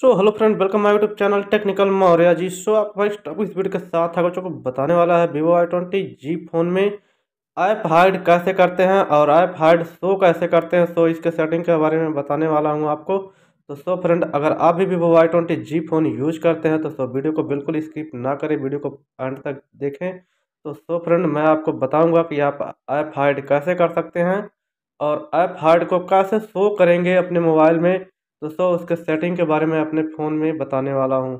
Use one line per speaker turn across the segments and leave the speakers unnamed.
so hello friend welcome my YouTube channel technical Maurya ji so आप भाई topic video के साथ अगर चौक बताने वाला है Vivo I twenty G phone में ऐप हाइड कैसे करते हैं और ऐप हाइड शो कैसे करते हैं सो इसके सेटिंग के बारे में बताने वाला हूँ आपको तो सो फ्रेंड अगर आप भी Vivo I twenty G phone use करते हैं तो सो वीडियो को बिल्कुल स्किप ना करें वीडियो को एंड तक देखें तो सो फ्रेंड मैं आपको बताऊँगा कि आप ऐप हाइड कैसे कर सकते हैं और ऐप हाइड को कैसे शो करेंगे अपने मोबाइल में दोस्तों उसके सेटिंग के बारे में अपने फ़ोन में बताने वाला हूँ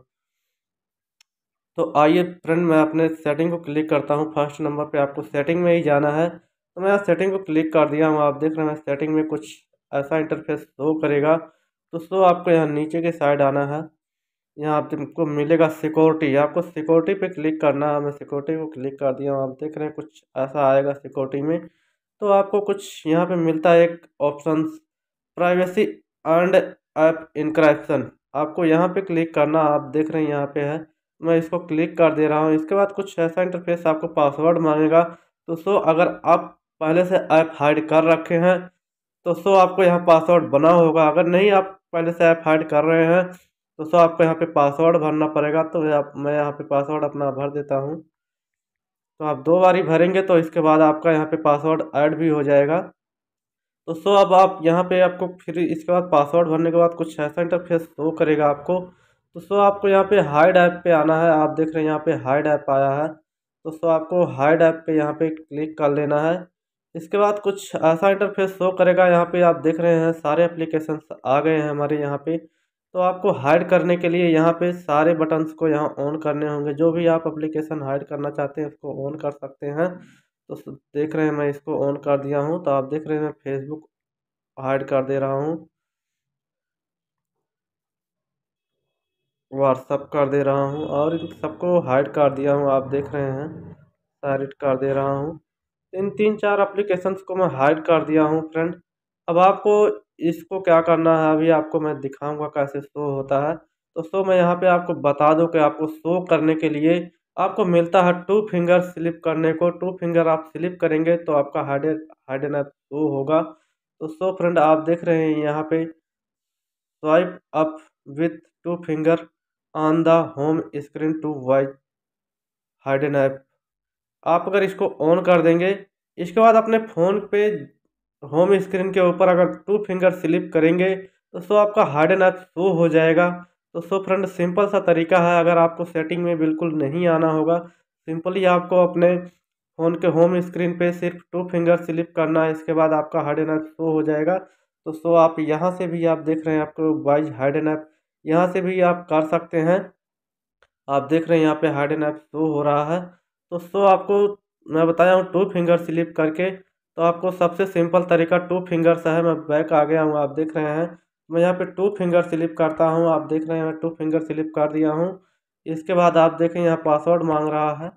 तो आइए फ्रेंड मैं अपने सेटिंग को क्लिक करता हूँ फर्स्ट नंबर पे आपको सेटिंग में ही जाना है तो मैं सेटिंग को क्लिक कर दिया हूँ आप देख रहे हैं सेटिंग में कुछ ऐसा इंटरफेस शो करेगा दोस्तों आपको यहाँ नीचे के साइड आना है यहाँ आपको मिलेगा सिक्योरिटी आपको सिक्योरिटी पे क्लिक करना है मैं सिक्योरिटी को क्लिक कर दिया हूँ आप देख रहे हैं कुछ ऐसा आएगा सिक्योरिटी में तो आपको कुछ यहाँ पे मिलता है एक option privacy and app encryption आपको यहाँ पे क्लिक करना आप देख रहे हैं यहाँ पे है मैं इसको क्लिक कर दे रहा हूँ इसके बाद कुछ ऐसा इंटरफेस आपको पासवर्ड मांगेगा तो सो अगर आप पहले से ऐप हाइड कर रखे हैं तो सो आपको यहाँ पासवर्ड बना होगा अगर नहीं आप पहले से ऐप हाइड कर रहे हैं तो सो आपको यहाँ पे पासवर्ड भरना पड़ेगा तो मैं यहाँ पे पासवर्ड अपना भर देता हूँ तो आप दो बारी भरेंगे तो इसके बाद आपका यहाँ पे पासवर्ड ऐड भी हो जाएगा तो सो अब आप यहाँ पे आपको फिर इसके बाद पासवर्ड भरने के बाद कुछ ऐसा इंटरफेस शो करेगा आपको तो सो आपको यहाँ पे हाइड ऐप पे आना है आप देख रहे हैं यहाँ पे हाइड ऐप आया है तो सो आपको हाइड ऐप पे यहाँ पे क्लिक कर लेना है इसके बाद कुछ ऐसा इंटरफेस शो करेगा यहाँ पे आप देख रहे हैं सारे एप्लीकेशन आ गए हैं हमारे यहाँ पे तो आपको हाइड करने के लिए यहाँ पे सारे बटन्स को यहाँ ऑन करने होंगे जो भी आप एप्लीकेशन हाइड करना चाहते हैं उसको ऑन कर सकते हैं तो देख रहे हैं मैं इसको ऑन कर दिया हूँ तो आप देख रहे हैं मैं फेसबुक हाइड कर दे रहा हूँ व्हाट्सअप कर दे रहा हूँ और इन सबको हाइड कर दिया हूँ आप देख रहे हैं सारिट कर दे रहा हूँ इन तीन चार एप्लीकेशंस को मैं हाइड कर दिया हूँ फ्रेंड अब आपको इसको क्या करना है अभी आपको मैं दिखाऊंगा कैसे शो होता है तो शो मैं यहाँ पे आपको बता दूँ कि आपको शो करने के लिए आपको मिलता है टू फिंगर स्लिप करने को टू फिंगर आप स्लिप करेंगे तो आपका हार्ड हार्ड एनर शो होगा तो सो फ्रेंड आप देख रहे हैं यहाँ पे swipe up with two finger on the home screen to wait an app आप अगर इसको ऑन कर देंगे इसके बाद अपने फ़ोन पे होम स्क्रीन के ऊपर अगर टू फिंगर स्लिप करेंगे तो सो आपका हार्डन ऐप शो हो जाएगा तो सो फ्रेंड सिंपल सा तरीका है अगर आपको सेटिंग में बिल्कुल नहीं आना होगा सिंपली आपको अपने फ़ोन के होम स्क्रीन पे सिर्फ टू फिंगर स्लिप करना है इसके बाद आपका हार्ड एन ऐप शो हो जाएगा तो सो आप यहाँ से भी आप देख रहे हैं आपको वाइज हार्ड एन ऐप यहाँ से भी आप कर सकते हैं आप देख रहे हैं यहाँ पे हार्ड एन ऐप शो हो रहा है तो सो आपको मैं बताया हूँ टू फिंगर स्लिप करके तो आपको सबसे सिंपल तरीका टू फिंगर सा है मैं बैक आ गया हूँ आप देख रहे हैं मैं यहाँ पे टू फिंगर स्लिप करता हूँ आप देख रहे हैं टू फिंगर स्लिप कर दिया हूँ इसके बाद आप देखें यहाँ पासवर्ड मांग रहा है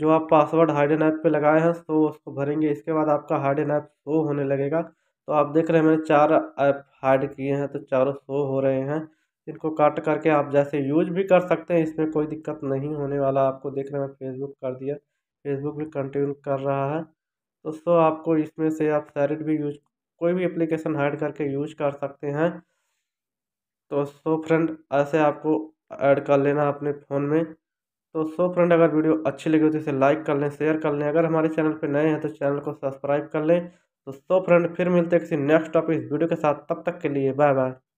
जो आप पासवर्ड हाइडन ऐप पे लगाए हैं तो उसको भरेंगे इसके बाद आपका हाइडन ऐप शो होने लगेगा तो आप देख रहे हैं मैंने चार ऐप हाइड किए हैं तो चारों शो हो रहे हैं इनको काट करके आप जैसे यूज भी कर सकते हैं इसमें कोई दिक्कत नहीं होने वाला आपको देख रहे हैं फेसबुक कर दिया फेसबुक भी कंटिन्यू कर रहा है दोस्तों आपको इसमें से आप सैरिट भी यूज कोई भी एप्लीकेशन हाइड करके यूज कर सकते हैं तो सो फ्रेंड ऐसे आपको ऐड कर लेना अपने फ़ोन में तो सो फ्रेंड अगर वीडियो अच्छी लगी हो तो इसे लाइक कर लें शेयर कर लें अगर हमारे चैनल पर नए हैं तो चैनल को सब्सक्राइब कर लें तो सो फ्रेंड फिर मिलते हैं किसी नेक्स्ट टॉपिक वीडियो के साथ तब तक के लिए बाय बाय